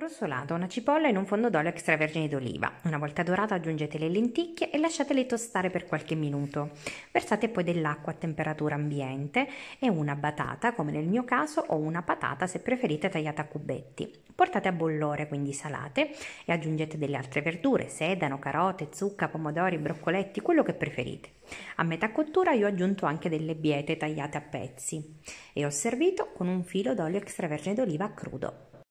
Rosolata una cipolla in un fondo d'olio extravergine d'oliva. Una volta dorata aggiungete le lenticchie e lasciatele tostare per qualche minuto. Versate poi dell'acqua a temperatura ambiente e una batata, come nel mio caso, o una patata se preferite tagliata a cubetti. Portate a bollore, quindi salate, e aggiungete delle altre verdure, sedano, carote, zucca, pomodori, broccoletti, quello che preferite. A metà cottura io ho aggiunto anche delle biete tagliate a pezzi e ho servito con un filo d'olio extravergine d'oliva crudo.